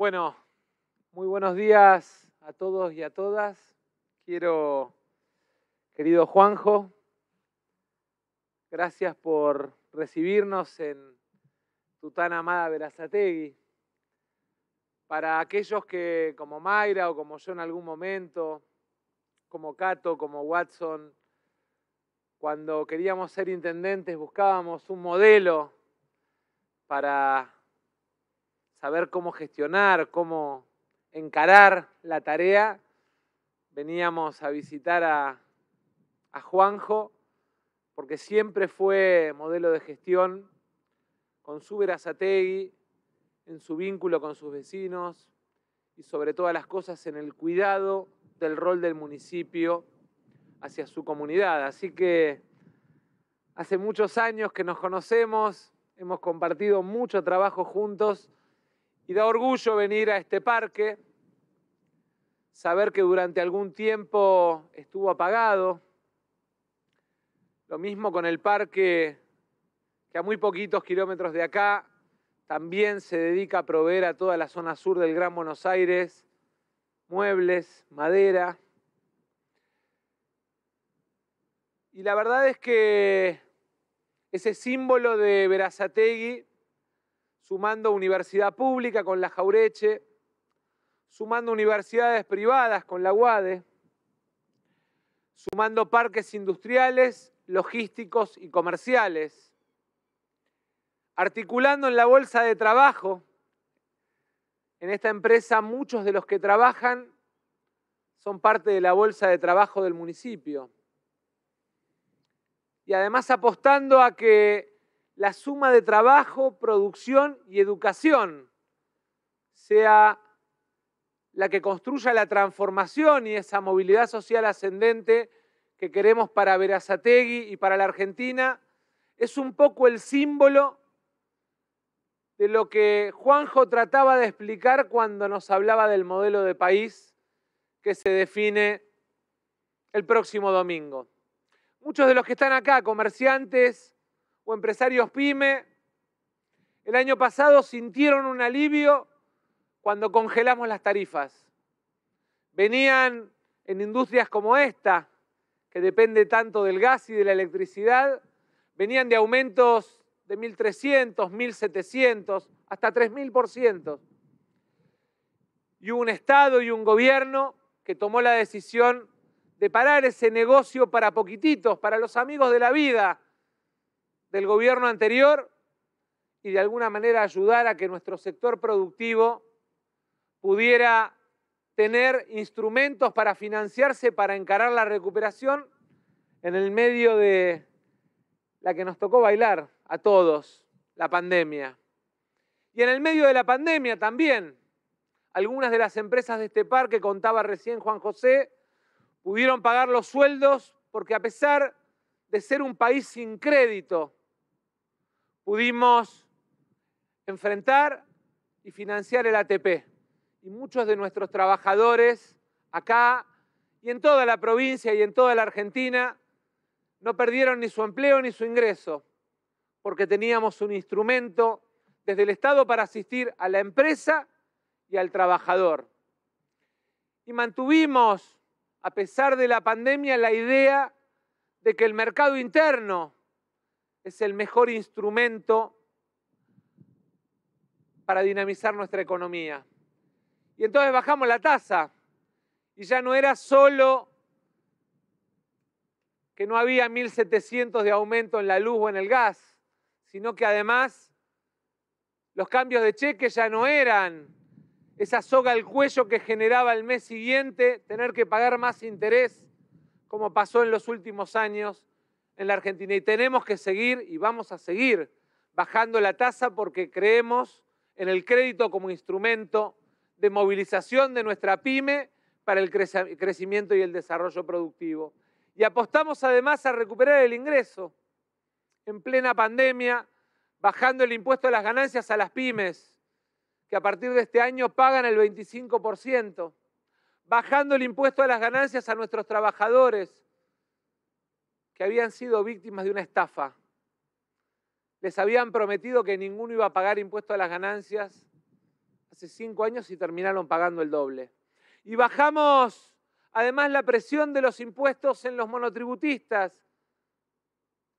Bueno, muy buenos días a todos y a todas. Quiero, querido Juanjo, gracias por recibirnos en tu tan amada Verazategui. Para aquellos que, como Mayra o como yo en algún momento, como Cato, como Watson, cuando queríamos ser intendentes buscábamos un modelo para saber cómo gestionar, cómo encarar la tarea, veníamos a visitar a, Juanjo, porque siempre fue modelo de gestión con su verazategui, en su vínculo con sus vecinos y sobre todas las cosas en el cuidado del rol del municipio hacia su comunidad. Así que hace muchos años que nos conocemos, hemos compartido mucho trabajo juntos y da orgullo venir a este parque, saber que durante algún tiempo estuvo apagado. Lo mismo con el parque que a muy poquitos kilómetros de acá también se dedica a proveer a toda la zona sur del Gran Buenos Aires muebles, madera. Y la verdad es que ese símbolo de Verazategui sumando universidad pública con la Jaureche, sumando universidades privadas con la UADE, sumando parques industriales, logísticos y comerciales, articulando en la bolsa de trabajo, en esta empresa muchos de los que trabajan son parte de la bolsa de trabajo del municipio. Y además apostando a que la suma de trabajo, producción y educación sea la que construya la transformación y esa movilidad social ascendente que queremos para Verazategui y para la Argentina, es un poco el símbolo de lo que Juanjo trataba de explicar cuando nos hablaba del modelo de país que se define el próximo domingo. Muchos de los que están acá, comerciantes, o empresarios pyme, el año pasado sintieron un alivio cuando congelamos las tarifas. Venían en industrias como esta, que depende tanto del gas y de la electricidad, venían de aumentos de 1.300, 1.700, hasta 3.000%. Y hubo un Estado y un gobierno que tomó la decisión de parar ese negocio para poquititos, para los amigos de la vida, del gobierno anterior y de alguna manera ayudar a que nuestro sector productivo pudiera tener instrumentos para financiarse, para encarar la recuperación en el medio de la que nos tocó bailar a todos, la pandemia. Y en el medio de la pandemia también, algunas de las empresas de este par que contaba recién Juan José pudieron pagar los sueldos porque a pesar de ser un país sin crédito, pudimos enfrentar y financiar el ATP. Y muchos de nuestros trabajadores acá y en toda la provincia y en toda la Argentina no perdieron ni su empleo ni su ingreso, porque teníamos un instrumento desde el Estado para asistir a la empresa y al trabajador. Y mantuvimos, a pesar de la pandemia, la idea de que el mercado interno es el mejor instrumento para dinamizar nuestra economía. Y entonces bajamos la tasa y ya no era solo que no había 1.700 de aumento en la luz o en el gas, sino que además los cambios de cheque ya no eran esa soga al cuello que generaba el mes siguiente tener que pagar más interés, como pasó en los últimos años en la Argentina y tenemos que seguir y vamos a seguir bajando la tasa porque creemos en el crédito como instrumento de movilización de nuestra pyme para el crecimiento y el desarrollo productivo. Y apostamos además a recuperar el ingreso en plena pandemia, bajando el impuesto a las ganancias a las pymes, que a partir de este año pagan el 25%, bajando el impuesto a las ganancias a nuestros trabajadores, que habían sido víctimas de una estafa. Les habían prometido que ninguno iba a pagar impuesto a las ganancias hace cinco años y terminaron pagando el doble. Y bajamos además la presión de los impuestos en los monotributistas,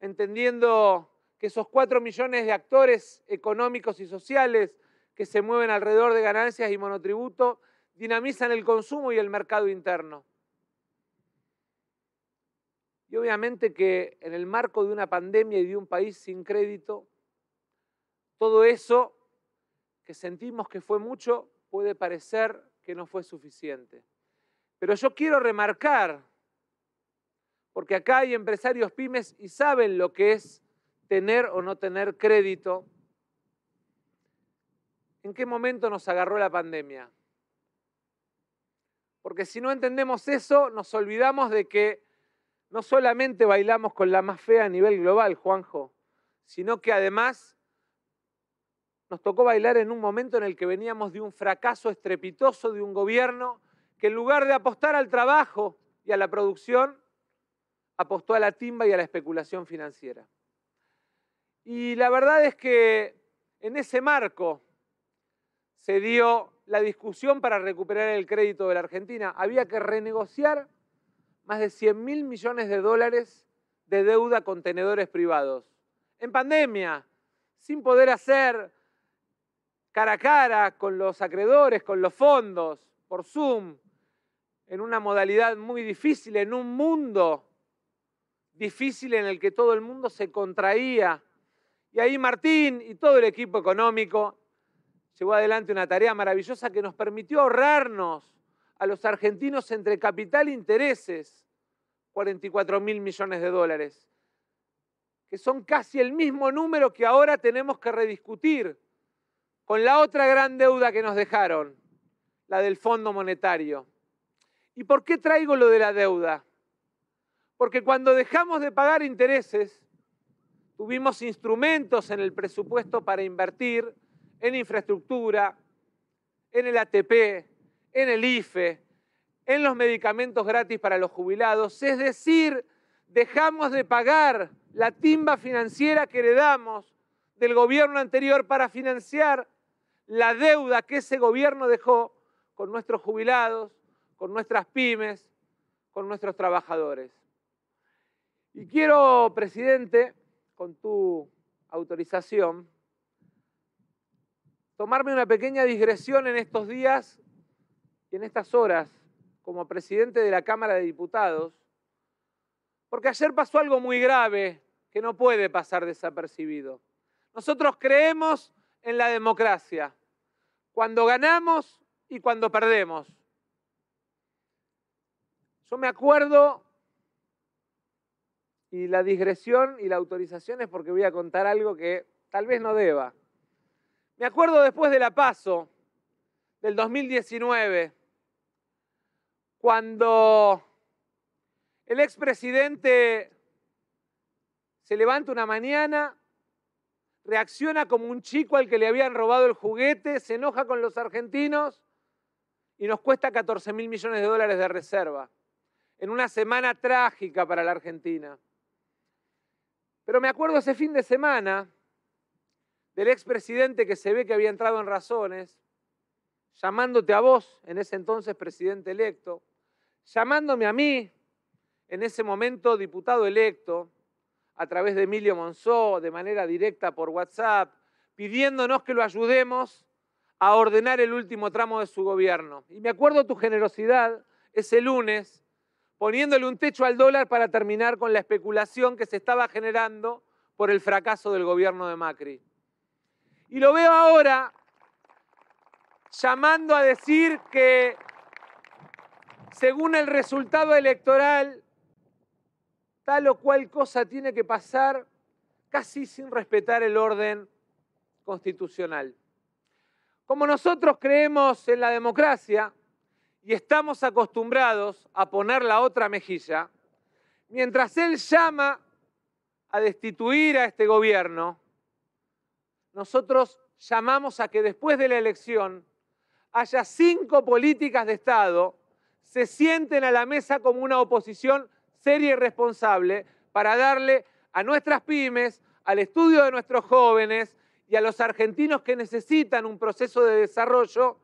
entendiendo que esos cuatro millones de actores económicos y sociales que se mueven alrededor de ganancias y monotributo dinamizan el consumo y el mercado interno. Y obviamente que en el marco de una pandemia y de un país sin crédito, todo eso que sentimos que fue mucho puede parecer que no fue suficiente. Pero yo quiero remarcar, porque acá hay empresarios pymes y saben lo que es tener o no tener crédito, ¿en qué momento nos agarró la pandemia? Porque si no entendemos eso, nos olvidamos de que no solamente bailamos con la más fea a nivel global, Juanjo, sino que además nos tocó bailar en un momento en el que veníamos de un fracaso estrepitoso de un gobierno que en lugar de apostar al trabajo y a la producción, apostó a la timba y a la especulación financiera. Y la verdad es que en ese marco se dio la discusión para recuperar el crédito de la Argentina. Había que renegociar más de 100 mil millones de dólares de deuda con tenedores privados. En pandemia, sin poder hacer cara a cara con los acreedores, con los fondos, por Zoom, en una modalidad muy difícil, en un mundo difícil en el que todo el mundo se contraía. Y ahí Martín y todo el equipo económico llevó adelante una tarea maravillosa que nos permitió ahorrarnos a los argentinos entre capital e intereses, 44 mil millones de dólares, que son casi el mismo número que ahora tenemos que rediscutir con la otra gran deuda que nos dejaron, la del Fondo Monetario. ¿Y por qué traigo lo de la deuda? Porque cuando dejamos de pagar intereses, tuvimos instrumentos en el presupuesto para invertir en infraestructura, en el ATP, en el IFE, en los medicamentos gratis para los jubilados, es decir, dejamos de pagar la timba financiera que heredamos del gobierno anterior para financiar la deuda que ese gobierno dejó con nuestros jubilados, con nuestras pymes, con nuestros trabajadores. Y quiero, presidente, con tu autorización, tomarme una pequeña digresión en estos días y en estas horas como presidente de la Cámara de Diputados, porque ayer pasó algo muy grave que no puede pasar desapercibido. Nosotros creemos en la democracia, cuando ganamos y cuando perdemos. Yo me acuerdo, y la digresión y la autorización es porque voy a contar algo que tal vez no deba. Me acuerdo después de la paso del 2019, cuando el expresidente se levanta una mañana, reacciona como un chico al que le habían robado el juguete, se enoja con los argentinos y nos cuesta 14 mil millones de dólares de reserva, en una semana trágica para la Argentina. Pero me acuerdo ese fin de semana del expresidente que se ve que había entrado en razones, llamándote a vos, en ese entonces presidente electo, llamándome a mí, en ese momento diputado electo, a través de Emilio Monzó, de manera directa por WhatsApp, pidiéndonos que lo ayudemos a ordenar el último tramo de su gobierno. Y me acuerdo tu generosidad ese lunes, poniéndole un techo al dólar para terminar con la especulación que se estaba generando por el fracaso del gobierno de Macri. Y lo veo ahora llamando a decir que según el resultado electoral, tal o cual cosa tiene que pasar casi sin respetar el orden constitucional. Como nosotros creemos en la democracia y estamos acostumbrados a poner la otra mejilla, mientras él llama a destituir a este gobierno, nosotros llamamos a que después de la elección haya cinco políticas de Estado se sienten a la mesa como una oposición seria y responsable para darle a nuestras pymes, al estudio de nuestros jóvenes y a los argentinos que necesitan un proceso de desarrollo,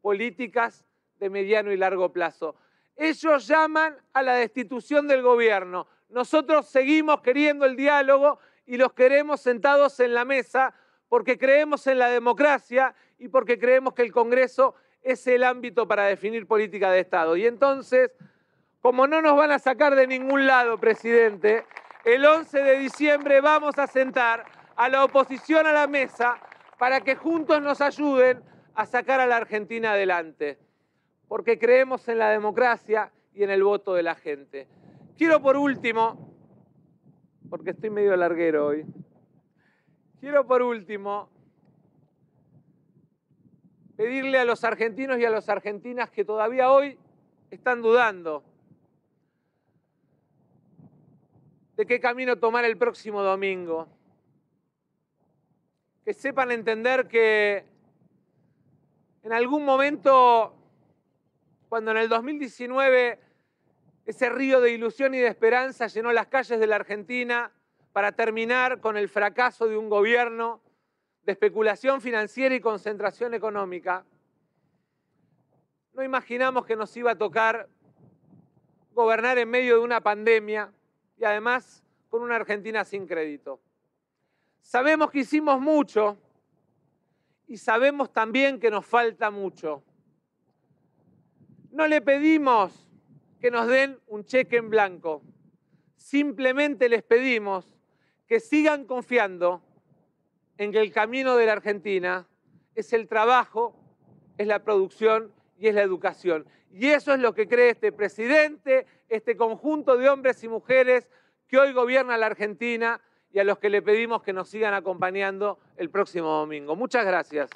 políticas de mediano y largo plazo. Ellos llaman a la destitución del gobierno. Nosotros seguimos queriendo el diálogo y los queremos sentados en la mesa porque creemos en la democracia y porque creemos que el Congreso es el ámbito para definir política de Estado. Y entonces, como no nos van a sacar de ningún lado, presidente, el 11 de diciembre vamos a sentar a la oposición a la mesa para que juntos nos ayuden a sacar a la Argentina adelante, porque creemos en la democracia y en el voto de la gente. Quiero por último, porque estoy medio larguero hoy, quiero por último pedirle a los argentinos y a las argentinas que todavía hoy están dudando de qué camino tomar el próximo domingo. Que sepan entender que en algún momento, cuando en el 2019 ese río de ilusión y de esperanza llenó las calles de la Argentina para terminar con el fracaso de un gobierno de especulación financiera y concentración económica, no imaginamos que nos iba a tocar gobernar en medio de una pandemia y además con una Argentina sin crédito. Sabemos que hicimos mucho y sabemos también que nos falta mucho. No le pedimos que nos den un cheque en blanco, simplemente les pedimos que sigan confiando en que el camino de la Argentina es el trabajo, es la producción y es la educación. Y eso es lo que cree este presidente, este conjunto de hombres y mujeres que hoy gobierna la Argentina y a los que le pedimos que nos sigan acompañando el próximo domingo. Muchas gracias.